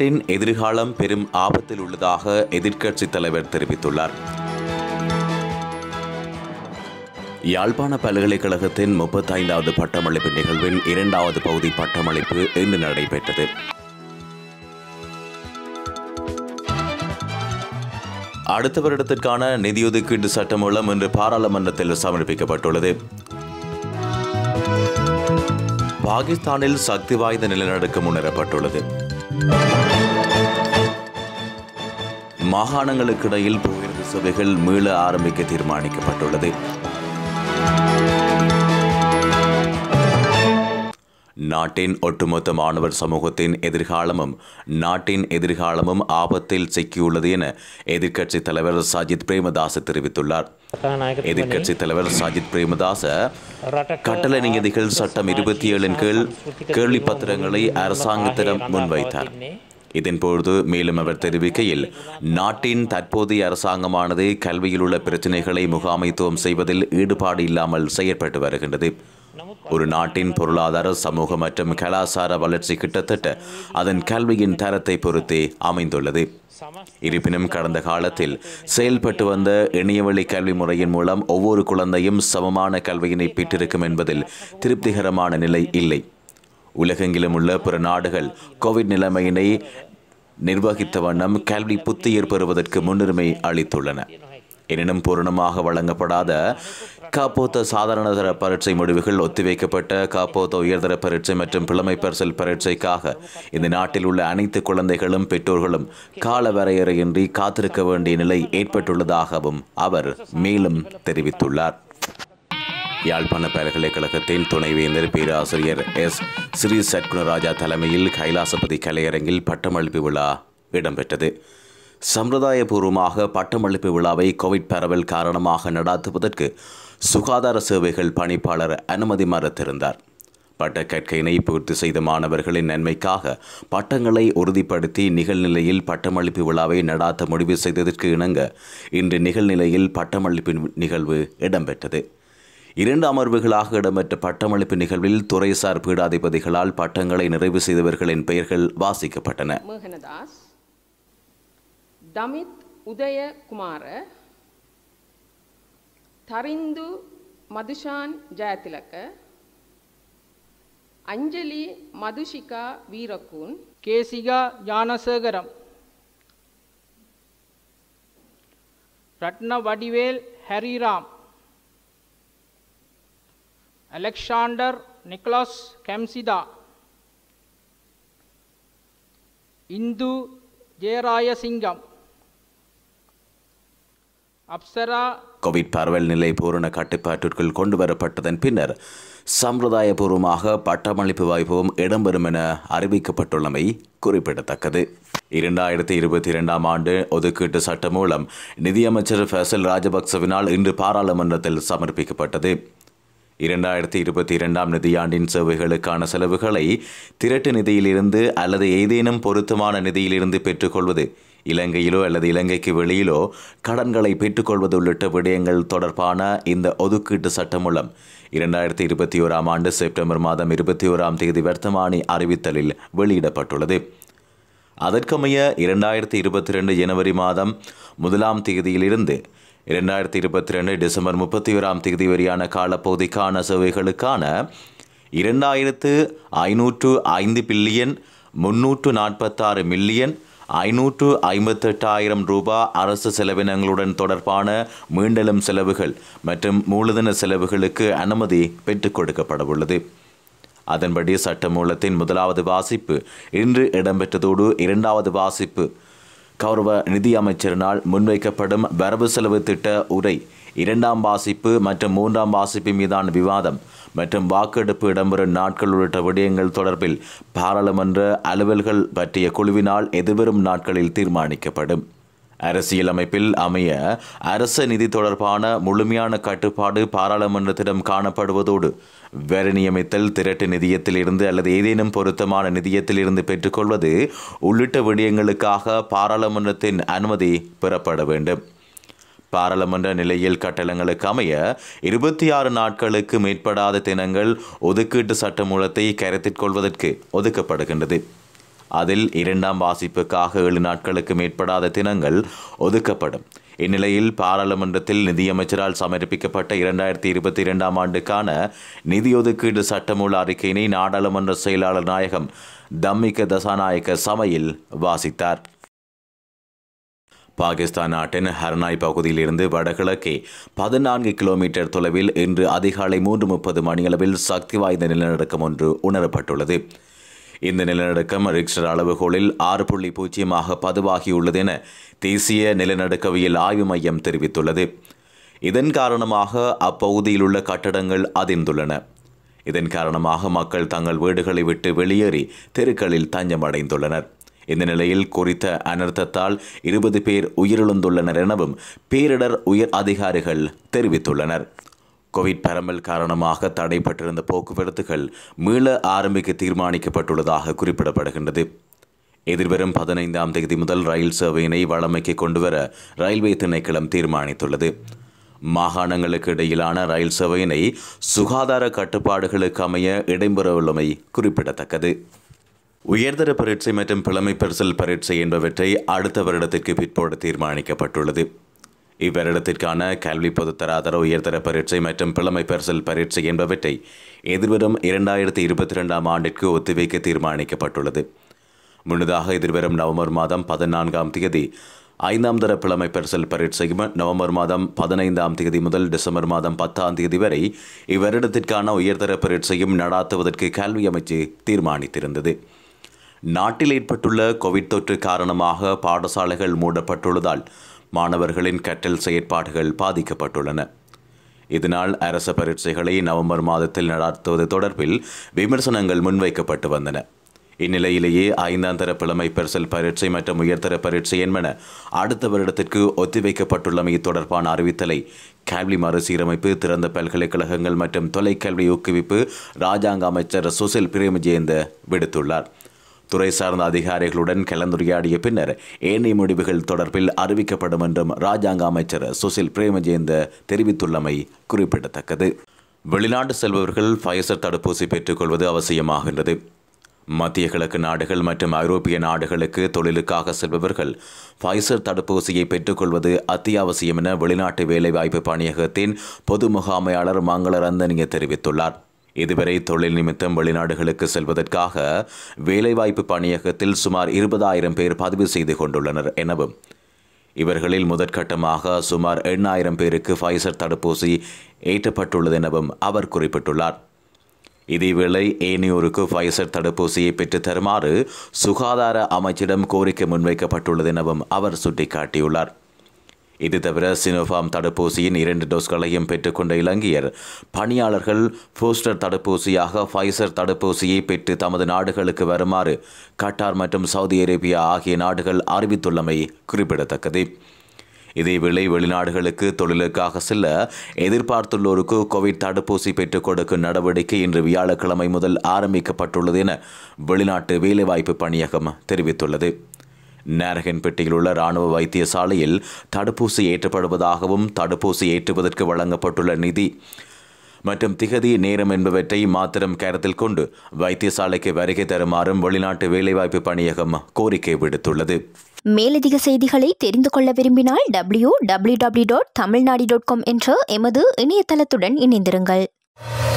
நாட்டின் எதிர்காலம் பெரும் ஆபத்தில் உள்ளதாக எதிர்க்கட்சித் தலைவர் தெரிவித்துள்ளார் யாழ்ப்பாண பல்கலைக்கழகத்தின் முப்பத்தைந்தாவது பட்டமளிப்பு நிகழ்வின் இரண்டாவது பகுதி பட்டமளிப்பு இன்று நடைபெற்றது அடுத்த வருடத்திற்கான நிதியொதுக்கீட்டு மூலம் இன்று பாராளுமன்றத்தில் சமர்ப்பிக்கப்பட்டுள்ளது பாகிஸ்தானில் சக்தி வாய்ந்த நிலநடுக்கம் உணரப்பட்டுள்ளது மாகாணங்களுக்கு இடையில் சபைகள் மீள ஆரம்பிக்க தீர்மானிக்கப்பட்டுள்ளது நாட்டின் ஒட்டுமொத்த மாணவர் சமூகத்தின் எதிர்காலமும் நாட்டின் எதிர்காலமும் ஆபத்தில் சிக்கியுள்ளது என எதிர்க்கட்சித் தலைவர் சஜித் பிரேமதாச தெரிவித்துள்ளார் எதிர்கட்சி தலைவர் சஜித் பிரேமதாச கட்டளை நியதிகள் சட்டம் இருபத்தி ஏழின் கீழ் கேள்வி பத்திரங்களை அரசாங்கத்திடம் முன்வைத்தார் இதன்போது மேலும் அவர் தெரிவிக்கையில் நாட்டின் தற்போதைய அரசாங்கமானது கல்வியில் உள்ள பிரச்சினைகளை முகாமைத்துவம் செய்வதில் ஈடுபாடு இல்லாமல் செயற்பட்டு வருகின்றது ஒரு நாட்டின் பொருளாதார சமூக மற்றும் கலாசார வளர்ச்சி கிட்டத்தட்ட அதன் கல்வியின் தரத்தை பொறுத்தே அமைந்துள்ளது இருப்பினும் கடந்த காலத்தில் செயல்பட்டு வந்த இணையவழி கல்வி முறையின் மூலம் ஒவ்வொரு குழந்தையும் சமமான கல்வியினை பெற்றிருக்கும் என்பதில் திருப்திகரமான நிலை இல்லை உலகெங்கிலும் உள்ள பிற நாடுகள் கோவிட் நிலைமையினை நிர்வகித்த வண்ணம் கல்வி புத்துயிர் பெறுவதற்கு முன்னுரிமை அளித்துள்ளன எனினும் பூரணமாக வழங்கப்படாத காப்போத்த சாதாரணதர பரீட்சை முடிவுகள் ஒத்திவைக்கப்பட்ட காப்போத்த உயர்தர பரீட்சை மற்றும் பிழமை பரிசல் பரீட்சைக்காக இந்த நாட்டில் உள்ள அனைத்து குழந்தைகளும் பெற்றோர்களும் கால வரையறையின்றி காத்திருக்க வேண்டிய நிலை ஏற்பட்டுள்ளதாகவும் அவர் மேலும் தெரிவித்துள்ளார் யாழ்ப்பாண பல்கலைக்கழகத்தில் துணைவேந்தர் பேராசிரியர் எஸ் ஸ்ரீ சத்குணராஜா தலைமையில் கைலாசபதி கலையரங்கில் பட்டமளிப்பு விழா இடம்பெற்றது சம்பிரதாயபூர்வமாக பட்டமளிப்பு விழாவை கோவிட் பரவல் காரணமாக நடாத்துவதற்கு சுகாதார சேவைகள் பணிப்பாளர் அனுமதி மறுத்திருந்தார் கற்கையினை பூர்த்தி செய்த மாணவர்களின் நன்மைக்காக பட்டங்களை உறுதிப்படுத்தி நிகழ்நிலையில் பட்டமளிப்பு விழாவை நடாத்த முடிவு செய்ததற்கு இணங்க இன்று நிகழ்நிலையில் பட்டமளிப்பின் நிகழ்வு இடம்பெற்றது இரண்டு அமர்வுகளாக இடம்பெற்ற பட்டமளிப்பு நிகழ்வில் துறைசார் பீடாதிபதிகளால் பட்டங்களை நிறைவு செய்தவர்களின் பெயர்கள் வாசிக்கப்பட்டன Tamith Udayakumara Tharindu Madushan Jayathilaka Anjali Madushika Weerakoon Kesika Gnanasekaram Rathna Vadivel Hariram Alexander Niklas Kemsitha Indu Jeyarayasingam Apsara Covid பரவல் நிலை பூரண கட்டுப்பாட்டிற்குள் கொண்டு வரப்பட்டதன் பின்னர் சம்பிரதாயபூர்வமாக பட்டமளிப்பு வாய்ப்பும் இடம்பெறும் என அறிவிக்கப்பட்டுள்ளமை குறிப்பிடத்தக்கது இரண்டாயிரத்தி இருபத்தி இரண்டாம் ஆண்டு ஒதுக்கீட்டு சட்டம் மூலம் நிதியமைச்சர் ஃபேசல் ராஜபக்சவினால் இன்று பாராளுமன்றத்தில் சமர்ப்பிக்கப்பட்டது இரண்டாயிரத்தி இருபத்தி இரண்டாம் நிதியாண்டின் சேவைகளுக்கான செலவுகளை திரட்டு நிதியிலிருந்து அல்லது ஏதேனும் பொருத்தமான நிதியிலிருந்து பெற்றுக்கொள்வது இலங்கையிலோ அல்லது இலங்கைக்கு வெளியிலோ கடன்களை பெற்றுக்கொள்வது உள்ளிட்ட விடயங்கள் தொடர்பான இந்த ஒதுக்கீட்டு சட்டம் மூலம் இரண்டாயிரத்தி இருபத்தி ஓராம் ஆண்டு செப்டம்பர் மாதம் இருபத்தி ஓராம் தேதி வர்த்தமானி அறிவித்தலில் வெளியிடப்பட்டுள்ளது அதற்கமைய இரண்டாயிரத்தி இருபத்தி ரெண்டு ஜனவரி மாதம் முதலாம் தேதியிலிருந்து இரண்டாயிரத்தி இருபத்தி ரெண்டு டிசம்பர் முப்பத்தி ஓராம் தேதி வரையான காலப்பகுதிக்கான சேவைகளுக்கான இரண்டாயிரத்து ஐநூற்று ஐந்து பில்லியன் முன்னூற்று நாற்பத்தாறு மில்லியன் ஐநூற்று ஐம்பத்தெட்டாயிரம் ரூபாய் அரசு செலவினங்களுடன் தொடர்பான மீண்டலும் செலவுகள் மற்றும் மூலதன செலவுகளுக்கு அனுமதி பெற்றுக் கொடுக்கப்படவுள்ளது அதன்படி சட்டமூலத்தின் முதலாவது வாசிப்பு இன்று இடம்பெற்றதோடு இரண்டாவது வாசிப்பு கௌரவ நிதியமைச்சரினால் முன்வைக்கப்படும் வரவு செலவு திட்ட உரை இரண்டாம் வாசிப்பு மற்றும் மூன்றாம் வாசிப்பு மீதான விவாதம் மற்றும் வாக்கெடுப்பு இடம்பெறும் நாட்கள் உள்ளிட்ட விடயங்கள் தொடர்பில் பாராளுமன்ற அலுவல்கள் பற்றிய குழுவினால் எதிர்வரும் நாட்களில் தீர்மானிக்கப்படும் அரசியலமைப்பில் அமைய அரச நிதி தொடர்பான முழுமையான கட்டுப்பாடு பாராளுமன்றத்திடம் காணப்படுவதோடு வரி நியமித்தல் திரட்டு நிதியத்திலிருந்து அல்லது ஏதேனும் பொருத்தமான நிதியத்திலிருந்து பெற்றுக்கொள்வது உள்ளிட்ட விடயங்களுக்காக பாராளுமன்றத்தின் அனுமதி பெறப்பட வேண்டும் பாராளுமன்ற நிலையில் கட்டணங்களுக்கு அமைய இருபத்தி ஆறு நாட்களுக்கு மேற்படாத தினங்கள் ஒதுக்கீட்டு சட்டமூலத்தை கருத்தில் கொள்வதற்கு ஒதுக்கப்படுகின்றது அதில் இரண்டாம் வாசிப்புக்காக ஏழு நாட்களுக்கு மேற்படாத தினங்கள் ஒதுக்கப்படும் இந்நிலையில் பாராளுமன்றத்தில் நிதியமைச்சரால் சமர்ப்பிக்கப்பட்ட இரண்டாயிரத்தி இருபத்தி இரண்டாம் ஆண்டுக்கான நிதி ஒதுக்கீடு சட்டமூல அறிக்கையினை நாடாளுமன்ற செயலாளர் நாயகம் தம்மிக தசாநாயக்க சமையில் வாசித்தார் பாகிஸ்தான் நாட்டின் ஹர்னாய் பகுதியிலிருந்து வடகிழக்கே பதினான்கு கிலோமீட்டர் தொலைவில் இன்று அதிகாலை மூன்று முப்பது மணியளவில் சக்தி வாய்ந்த நிலநடுக்கம் ஒன்று உணரப்பட்டுள்ளது இந்த நிலநடுக்கம் ரிக்ஸ்டர் அளவுகோலில் ஆறு புள்ளி பூஜ்ஜியமாக பதிவாகியுள்ளது என தேசிய நிலநடுக்கவியல் ஆய்வு மையம் தெரிவித்துள்ளது இதன் காரணமாக அப்பகுதியில் உள்ள கட்டடங்கள் அதிர்ந்துள்ளன இதன் காரணமாக மக்கள் தங்கள் வீடுகளை விட்டு வெளியேறி தெருக்களில் தஞ்சமடைந்துள்ளனர் இந்த நிலையில் குறித்த அனர்த்தத்தால் இருபது பேர் உயிரிழந்துள்ளனர் எனவும் பேரிடர் உயர் அதிகாரிகள் தெரிவித்துள்ளனர் கோவிட் பரம்பல் காரணமாக தடைப்பட்டிருந்த போக்குவரத்துகள் மீள ஆரம்பிக்க தீர்மானிக்கப்பட்டுள்ளதாக குறிப்பிடப்படுகின்றது எதிர்வரும் பதினைந்தாம் தேதி முதல் ரயில் சேவையினை வழமைக்கு கொண்டுவர ரயில்வே திணைக்களம் தீர்மானித்துள்ளது மாகாணங்களுக்கு இடையிலான ரயில் சேவையினை சுகாதார கட்டுப்பாடுகளுக்கு அமைய இடம்பெறவுள்ளமை குறிப்பிடத்தக்கது உயர்தர பரீட்சை மற்றும் புலமை பரிசல் பரீட்சை என்பவற்றை அடுத்த வருடத்திற்கு பிற்போடு தீர்மானிக்கப்பட்டுள்ளது இவ்வருடத்திற்கான கல்வி பொது ஆதர உயர்தர பரீட்சை மற்றும் பிழமை பரிசல் பரீட்சை என்பவற்றை எதிர்வரும் இரண்டாயிரத்தி இருபத்தி ரெண்டாம் ஆண்டிற்கு ஒத்திவைக்க தீர்மானிக்கப்பட்டுள்ளது முன்னதாக எதிர்வரும் நவம்பர் மாதம் பதினான்காம் தேதி ஐந்தாம் தர பிழமை பரிசல் பரீட்சையும் நவம்பர் மாதம் பதினைந்தாம் தேதி முதல் டிசம்பர் மாதம் பத்தாம் தேதி வரை இவ்வருடத்திற்கான உயர்தர பரீட்சையும் நடாத்துவதற்கு கல்வி அமைச்சு தீர்மானித்திருந்தது நாட்டில் ஏற்பட்டுள்ள கோவிட் தொற்று காரணமாக பாடசாலைகள் மூடப்பட்டுள்ளதால் மாணவர்களின் கற்றல் செயற்பாடுகள் பாதிக்கப்பட்டுள்ளன இதனால் அரச பரீட்சைகளை நவம்பர் மாதத்தில் நடாத்துவது தொடர்பில் விமர்சனங்கள் முன்வைக்கப்பட்டு வந்தன இந்நிலையிலேயே ஐந்தாம் தர பிழமை பரிசல் பரீட்சை மற்றும் உயர்தர பரீட்சை என்பன அடுத்த வருடத்திற்கு ஒத்திவைக்கப்பட்டுள்ளமை தொடர்பான அறிவித்தலை கல்வி மறுசீரமைப்பு திறந்த பல்கலைக்கழகங்கள் மற்றும் தொலைக்கல்வி ஊக்குவிப்பு ராஜாங்க அமைச்சர் சுசில் பிரேமஜெயந்த விடுத்துள்ளார் துறை சார்ந்த அதிகாரிகளுடன் கலந்துரையாடிய பின்னர் ஏனைய முடிவுகள் தொடர்பில் அறிவிக்கப்படும் என்றும் ராஜாங்க அமைச்சர் சுசில் பிரேமஜெயந்த தெரிவித்துள்ளமை குறிப்பிடத்தக்கது வெளிநாடு செல்பவர்கள் ஃபைசர் தடுப்பூசி பெற்றுக்கொள்வது அவசியமாகின்றது மத்திய கிழக்கு நாடுகள் மற்றும் ஐரோப்பிய நாடுகளுக்கு தொழிலுக்காக செல்பவர்கள் ஃபைசர் தடுப்பூசியை பெற்றுக்கொள்வது அத்தியாவசியம் என வெளிநாட்டு வேலைவாய்ப்பு பணியகத்தின் பொது முகாமையாளர் மங்களரந்தனிய தெரிவித்துள்ளார் இதுவரை தொழில் நிமித்தம் வெளிநாடுகளுக்கு செல்வதற்காக வேலைவாய்ப்பு பணியகத்தில் சுமார் இருபதாயிரம் பேர் பதிவு செய்து கொண்டுள்ளனர் எனவும் இவர்களில் முதற்கட்டமாக சுமார் எண்ணாயிரம் பேருக்கு ஃபைசர் தடுப்பூசி ஏற்றப்பட்டுள்ளது எனவும் அவர் குறிப்பிட்டுள்ளார் இதேவேளை ஏனையோருக்கு ஃபைசர் தடுப்பூசியை பெற்று தருமாறு சுகாதார அமைச்சிடம் கோரிக்கை முன்வைக்கப்பட்டுள்ளது எனவும் அவர் சுட்டிக்காட்டியுள்ளார் இது தவிர சினோஃபார்ம் தடுப்பூசியின் இரண்டு டோஸ்களையும் பெற்றுக்கொண்ட இலங்கையர் பணியாளர்கள் போஸ்டர் தடுப்பூசியாக ஃபைசர் தடுப்பூசியை பெற்று தமது நாடுகளுக்கு வருமாறு கட்டார் மற்றும் சவுதி அரேபியா ஆகிய நாடுகள் அறிவித்துள்ளமை குறிப்பிடத்தக்கது இதேவேளை வெளிநாடுகளுக்கு தொழிலுக்காக செல்ல எதிர்பார்த்துள்ளோருக்கு கோவிட் தடுப்பூசி பெற்றுக் கொடுக்கும் நடவடிக்கை இன்று வியாழக்கிழமை முதல் ஆரம்பிக்கப்பட்டுள்ளது என வெளிநாட்டு வேலைவாய்ப்பு பணியகம் தெரிவித்துள்ளது நாரகன்பேட்டையில் உள்ள ராணுவ வைத்தியசாலையில் தடுப்பூசி ஏற்றப்படுவதாகவும் தடுப்பூசி ஏற்றுவதற்கு வழங்கப்பட்டுள்ள நிதி மற்றும் திகதி நேரம் என்பவற்றை மாத்திரம் கருத்தில் கொண்டு வைத்தியசாலைக்கு வருகை தருமாறும் வெளிநாட்டு வேலைவாய்ப்பு பணியகம் கோரிக்கை விடுத்துள்ளது மேலதிக செய்திகளை தெரிந்து கொள்ள விரும்பினால் W W W dot Tamilnadu dot com என்ற எமது இணையதளத்துடன் இணைந்திருங்கள்